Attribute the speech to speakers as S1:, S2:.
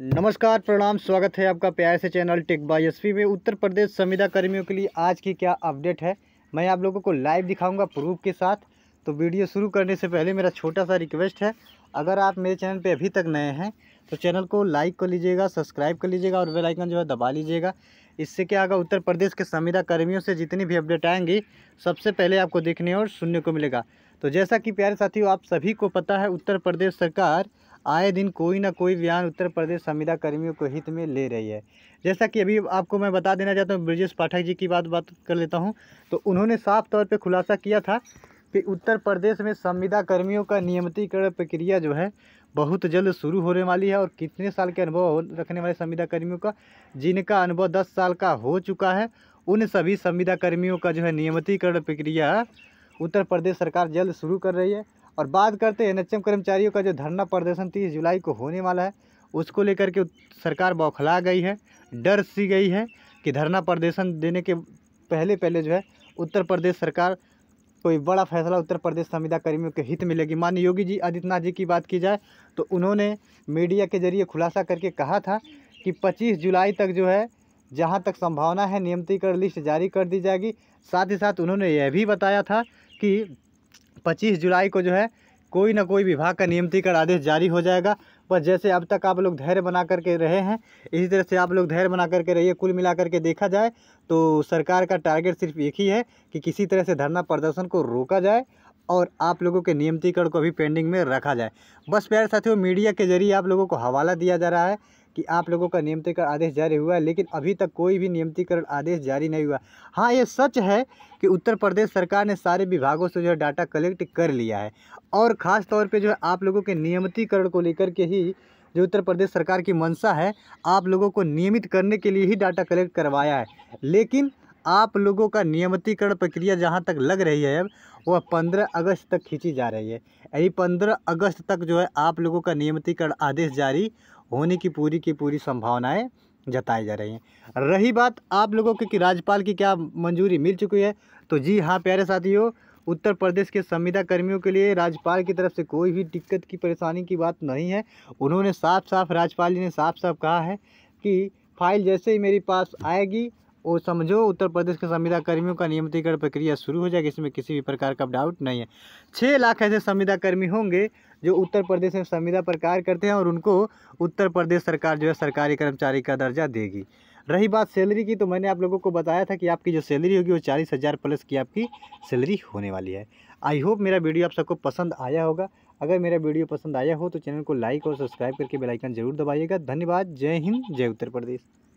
S1: नमस्कार प्रणाम स्वागत है आपका प्यार से चैनल टेक बाई एस में उत्तर प्रदेश संविदा कर्मियों के लिए आज की क्या अपडेट है मैं आप लोगों को लाइव दिखाऊंगा प्रूफ के साथ तो वीडियो शुरू करने से पहले मेरा छोटा सा रिक्वेस्ट है अगर आप मेरे चैनल पे अभी तक नए हैं तो चैनल को लाइक कर लीजिएगा सब्सक्राइब कर लीजिएगा और वेलाइकन जो है दबा लीजिएगा इससे क्या होगा उत्तर प्रदेश के संविदा कर्मियों से जितनी भी अपडेट आएंगी सबसे पहले आपको देखने और सुनने को मिलेगा तो जैसा कि प्यारे साथियों आप सभी को पता है उत्तर प्रदेश सरकार आए दिन कोई ना कोई बयान उत्तर प्रदेश संविदा कर्मियों को हित में ले रही है जैसा कि अभी आपको मैं बता देना चाहता हूँ ब्रजेश पाठक जी की बात बात कर लेता हूँ तो उन्होंने साफ तौर पर खुलासा किया था कि उत्तर प्रदेश में संविदा कर्मियों का नियमितीकरण प्रक्रिया जो है बहुत जल्द शुरू होने वाली है और कितने साल के अनुभव रखने वाले संविदा कर्मियों का जिनका अनुभव दस साल का हो चुका है उन सभी संविदा कर्मियों का जो है नियमितीकरण प्रक्रिया उत्तर प्रदेश सरकार जल्द शुरू कर रही है और बात करते हैं एन कर्मचारियों का जो धरना प्रदर्शन तीस जुलाई को होने वाला है उसको लेकर के सरकार बौखला गई है डर सी गई है कि धरना प्रदर्शन देने के पहले पहले जो है उत्तर प्रदेश सरकार कोई बड़ा फैसला उत्तर प्रदेश संविदा कर्मियों के हित में लेगी माननीय योगी जी आदित्यनाथ जी की बात की जाए तो उन्होंने मीडिया के जरिए खुलासा करके कहा था कि 25 जुलाई तक जो है जहां तक संभावना है नियमतीकरण लिस्ट जारी कर दी जाएगी साथ ही साथ उन्होंने यह भी बताया था कि पच्चीस जुलाई को जो है कोई ना कोई विभाग का नियमितीकरण आदेश जारी हो जाएगा पर जैसे अब तक आप लोग धैर्य बना करके रहे हैं इसी तरह से आप लोग धैर्य बना करके रहिए कुल मिला करके देखा जाए तो सरकार का टारगेट सिर्फ एक ही है कि किसी तरह से धरना प्रदर्शन को रोका जाए और आप लोगों के नियमितीकरण को भी पेंडिंग में रखा जाए बस प्यारे साथियों मीडिया के जरिए आप लोगों को हवाला दिया जा रहा है कि आप लोगों का नियमितीकरण आदेश जारी हुआ है लेकिन अभी तक कोई भी नियमितीकरण आदेश जारी नहीं हुआ हाँ ये सच है कि उत्तर प्रदेश सरकार ने सारे विभागों से जो है डाटा कलेक्ट कर लिया है और ख़ास तौर पर जो है आप लोगों के नियमितीकरण को लेकर के ही जो उत्तर प्रदेश सरकार की मंशा है आप लोगों को नियमित करने के लिए ही डाटा कलेक्ट करवाया है लेकिन आप लोगों का नियमितीकरण प्रक्रिया जहाँ तक लग रही है अब वह पंद्रह अगस्त तक खींची जा रही है यानी पंद्रह अगस्त तक जो है आप लोगों का नियमितीकरण आदेश जारी होने की पूरी की पूरी संभावनाएं जताई जा रही हैं रही बात आप लोगों की कि राज्यपाल की क्या मंजूरी मिल चुकी है तो जी हाँ प्यारे साथियों उत्तर प्रदेश के संविदा कर्मियों के लिए राज्यपाल की तरफ से कोई भी दिक्कत की परेशानी की बात नहीं है उन्होंने साफ साफ राज्यपाल जी ने साफ साफ कहा है कि फाइल जैसे ही मेरे पास आएगी वो समझो उत्तर प्रदेश के संविदा कर्मियों का नियमितीकरण प्रक्रिया शुरू हो जाएगी इसमें किसी भी प्रकार का डाउट नहीं है छः लाख ऐसे संविदा कर्मी होंगे जो उत्तर प्रदेश में संविदा पर कार्य करते हैं और उनको उत्तर प्रदेश सरकार जो है सरकारी कर्मचारी का दर्जा देगी रही बात सैलरी की तो मैंने आप लोगों को बताया था कि आपकी जो सैलरी होगी वो चालीस हज़ार प्लस की आपकी सैलरी होने वाली है आई होप मेरा वीडियो आप सबको पसंद आया होगा अगर मेरा वीडियो पसंद आया हो तो चैनल को लाइक और सब्सक्राइब करके बेलाइकन जरूर दबाइएगा धन्यवाद जय हिंद जय उत्तर प्रदेश